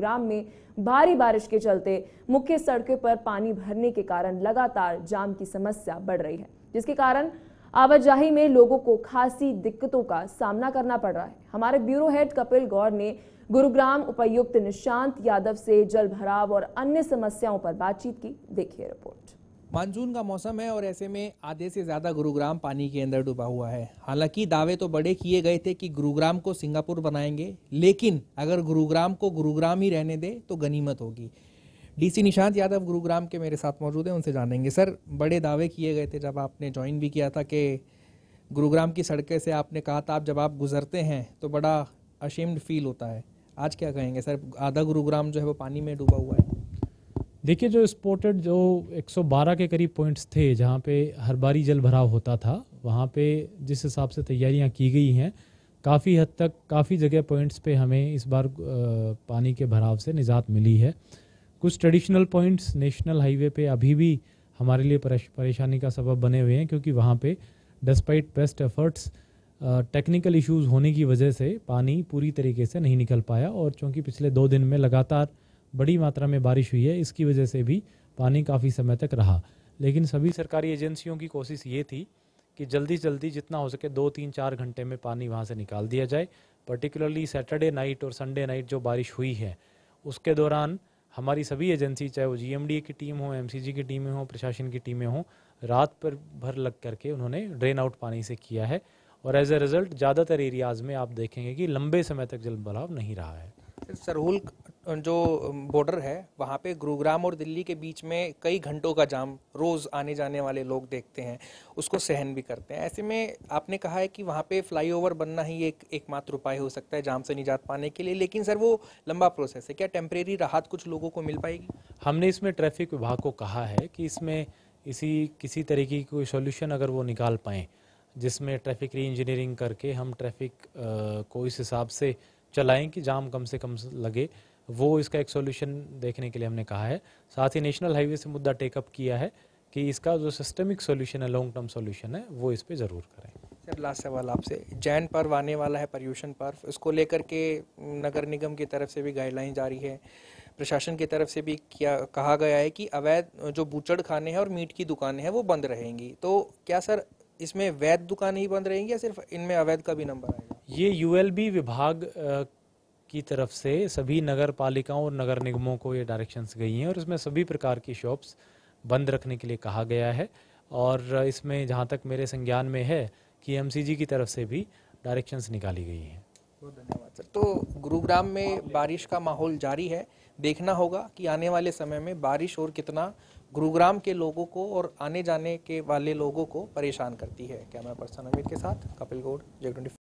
ग्राम में भारी बारिश के चलते मुख्य सड़कों पर पानी भरने के कारण लगातार जाम की समस्या बढ़ रही है जिसके कारण आवाजाही में लोगों को खासी दिक्कतों का सामना करना पड़ रहा है हमारे ब्यूरो हेड कपिल गौर ने गुरुग्राम उपायुक्त निशांत यादव से जल भराव और अन्य समस्याओं पर बातचीत की देखिए रिपोर्ट मानसून का मौसम है और ऐसे में आधे से ज़्यादा गुरुग्राम पानी के अंदर डूबा हुआ है हालांकि दावे तो बड़े किए गए थे कि गुरुग्राम को सिंगापुर बनाएंगे लेकिन अगर गुरुग्राम को गुरुग्राम ही रहने दे तो गनीमत होगी डीसी निशांत यादव गुरुग्राम के मेरे साथ मौजूद हैं उनसे जानेंगे सर बड़े दावे किए गए थे जब आपने ज्वाइन भी किया था कि गुरुग्राम की सड़कें से आपने कहा था आप जब आप गुजरते हैं तो बड़ा अशेम्ड फील होता है आज क्या कहेंगे सर आधा गुरुग्राम जो है वो पानी में डूबा हुआ है देखिए जो स्पोर्टेड जो 112 के करीब पॉइंट्स थे जहाँ पे हर बारी जल भराव होता था वहाँ पे जिस हिसाब से तैयारियाँ की गई हैं काफ़ी हद तक काफ़ी जगह पॉइंट्स पे हमें इस बार पानी के भराव से निजात मिली है कुछ ट्रेडिशनल पॉइंट्स नेशनल हाईवे पे अभी भी हमारे लिए परेशानी का सबब बने हुए हैं क्योंकि वहाँ पे despite best efforts technical issues होने की वजह से पानी पूरी तरीके से नहीं निकल पाया और चूँकि पिछले दो दिन में लगातार बड़ी मात्रा में बारिश हुई है इसकी वजह से भी पानी काफ़ी समय तक रहा लेकिन सभी सरकारी एजेंसियों की कोशिश ये थी कि जल्दी जल्दी जितना हो सके दो तीन चार घंटे में पानी वहाँ से निकाल दिया जाए पर्टिकुलरली सैटरडे नाइट और संडे नाइट जो बारिश हुई है उसके दौरान हमारी सभी एजेंसी चाहे वो जी की टीम हो एम की टीमें हों प्रशासन की टीमें हों रात पर भर लग करके उन्होंने ड्रेन आउट पानी से किया है और एज ए रिजल्ट ज़्यादातर एरियाज़ में आप देखेंगे कि लंबे समय तक जल नहीं रहा है सर सरहुल जो बॉर्डर है वहाँ पे गुरुग्राम और दिल्ली के बीच में कई घंटों का जाम रोज़ आने जाने वाले लोग देखते हैं उसको सहन भी करते हैं ऐसे में आपने कहा है कि वहाँ पे फ्लाईओवर बनना ही एक एकमात्र उपाय हो सकता है जाम से निजात पाने के लिए लेकिन सर वो लंबा प्रोसेस है क्या टेम्परेरी राहत कुछ लोगों को मिल पाएगी हमने इसमें ट्रैफिक विभाग को कहा है कि इसमें इसी किसी तरीके की कोई सोल्यूशन अगर वो निकाल पाएँ जिसमें ट्रैफिक री इंजीनियरिंग करके हम ट्रैफिक को इस हिसाब से चलाएं कि जाम कम से कम लगे वो इसका एक सोल्यूशन देखने के लिए हमने कहा है साथ ही नेशनल हाईवे से मुद्दा टेकअप किया है कि इसका जो सिस्टमिक सोल्यूशन है लॉन्ग टर्म सोल्यूशन है वो इस पर ज़रूर करें सर लास्ट सवाल आपसे जैन पर्व आने वाला है पर्यूषण पर्व इसको लेकर के नगर निगम की तरफ से भी गाइडलाइन जारी है प्रशासन की तरफ से भी किया कहा गया है कि अवैध जो बूचड़ खाने हैं और मीट की दुकानें हैं वो बंद रहेंगी तो क्या सर इसमें वैध दुकान ही बंद रहेंगी या सिर्फ इनमें अवैध का भी नंबर आएगा ये यूएलबी विभाग की तरफ से सभी नगर पालिकाओं और नगर निगमों को ये डायरेक्शंस गई हैं और इसमें सभी प्रकार की शॉप्स बंद रखने के लिए कहा गया है और इसमें जहाँ तक मेरे संज्ञान में है कि एम की तरफ से भी डायरेक्शंस निकाली गई हैं बहुत धन्यवाद सर तो गुरुग्राम में बारिश का माहौल जारी है देखना होगा कि आने वाले समय में बारिश और कितना गुरुग्राम के लोगों को और आने जाने के वाले लोगों को परेशान करती है कैमरा पर्सन अमित के साथ कपिल गौड़ जे